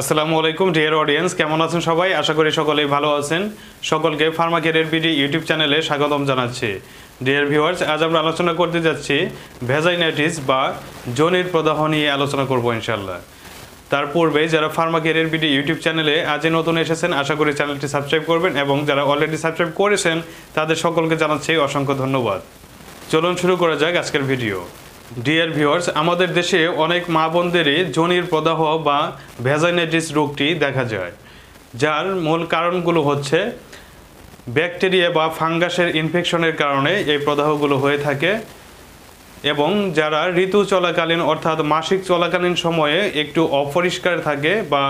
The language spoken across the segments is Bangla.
আসসালামু আলাইকুম ডিয়ার অডিয়েন্স কেমন আছেন সবাই আশা করি সকলেই ভালো আছেন সকলকে ফার্মা কেয়ারের বিডি ইউটিউব চ্যানেলে স্বাগতম জানাচ্ছি ডিয়ার ভিউয়ার্স আজ আমরা আলোচনা করতে যাচ্ছি ভেজাইনাইটিস বা জনির প্রদাহ নিয়ে আলোচনা করবো ইনশাল্লাহ তার পূর্বে যারা ফার্মা কেয়ারের বিডি ইউটিউব চ্যানেলে আজই নতুন এসেছেন আশা করি চ্যানেলটি সাবস্ক্রাইব করবেন এবং যারা অলরেডি সাবস্ক্রাইব করেছেন তাদের সকলকে জানাচ্ছি অসংখ্য ধন্যবাদ চলুন শুরু করা যাক আজকের ভিডিও ডিয়ার ভিউয়ার্স আমাদের দেশে অনেক মা বোনদেরই জনির প্রদাহ বা ভেজাইনাইটিস রোগটি দেখা যায় যার মূল কারণগুলো হচ্ছে ব্যাকটেরিয়া বা ফাঙ্গাসের ইনফেকশনের কারণে এই প্রদাহগুলো হয়ে থাকে এবং যারা ঋতু চলাকালীন অর্থাৎ মাসিক চলাকালীন সময়ে একটু অপরিষ্কার থাকে বা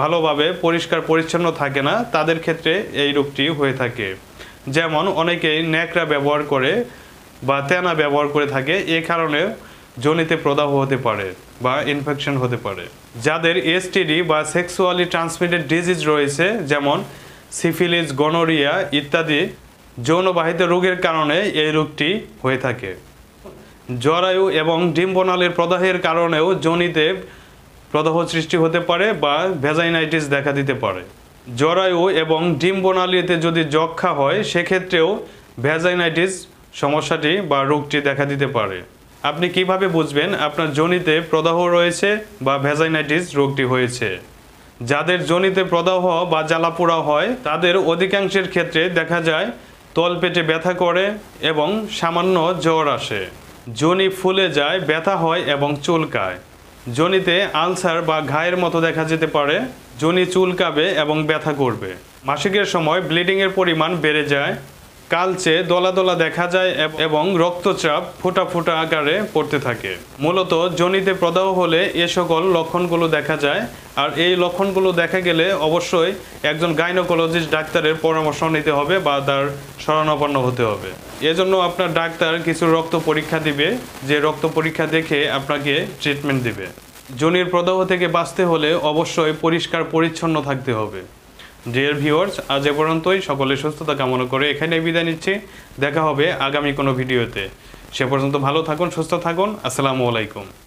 ভালোভাবে পরিষ্কার পরিচ্ছন্ন থাকে না তাদের ক্ষেত্রে এই রোগটি হয়ে থাকে যেমন অনেকেই ন্যাকড়া ব্যবহার করে বা তেনা ব্যবহার করে থাকে এ কারণে জনিতে প্রদাহ হতে পারে বা ইনফেকশন হতে পারে যাদের এসটিডি বা সেক্সুয়ালি ট্রান্সমিটেড ডিজিজ রয়েছে যেমন সিফিলিস গনোরিয়া ইত্যাদি যৌনবাহিত রোগের কারণে এই রোগটি হয়ে থাকে জরায়ু এবং ডিম্বনালের প্রদাহের কারণেও জনিতে প্রদাহ সৃষ্টি হতে পারে বা ভেজাইনাইটিস দেখা দিতে পারে জরায়ু এবং ডিম্বনালিতে যদি যক্ষা হয় সেক্ষেত্রেও ভেজাইনাইটিস সমস্যাটি বা রোগটি দেখা দিতে পারে আপনি কিভাবে বুঝবেন আপনার জনিতে প্রদাহ রয়েছে বা ভেজাইনাইটিস রোগটি হয়েছে যাদের জনিতে প্রদাহ বা জ্বালাপোড়া হয় তাদের অধিকাংশের ক্ষেত্রে দেখা যায় তলপেটে ব্যথা করে এবং সামান্য জ্বর আসে জনি ফুলে যায় ব্যথা হয় এবং চুলকায় জনিতে আলসার বা ঘায়ের মতো দেখা যেতে পারে জনি চুলকাবে এবং ব্যথা করবে মাসিকের সময় ব্লিডিংয়ের পরিমাণ বেড়ে যায় কালচে দলা দলা দেখা যায় এবং রক্তচাপ ফোটা ফোটা আকারে পড়তে থাকে মূলত জনিতে প্রদাহ হলে এ সকল লক্ষণগুলো দেখা যায় আর এই লক্ষণগুলো দেখা গেলে অবশ্যই একজন গাইনোকোলজিস্ট ডাক্তারের পরামর্শ নিতে হবে বা তার স্মরণাপন্ন হতে হবে এজন্য আপনার ডাক্তার কিছু রক্ত পরীক্ষা দিবে যে রক্ত পরীক্ষা দেখে আপনাকে ট্রিটমেন্ট দিবে জনির প্রদাহ থেকে বাঁচতে হলে অবশ্যই পরিষ্কার পরিচ্ছন্ন থাকতে হবে ডিয়ার ভিউয়ার্স আজ এ পর্যন্তই সকলের সুস্থতা কামনা করে এখানে বিদায় নিচ্ছি দেখা হবে আগামী কোনো ভিডিওতে সে পর্যন্ত ভালো থাকুন সুস্থ থাকুন আসসালামু আলাইকুম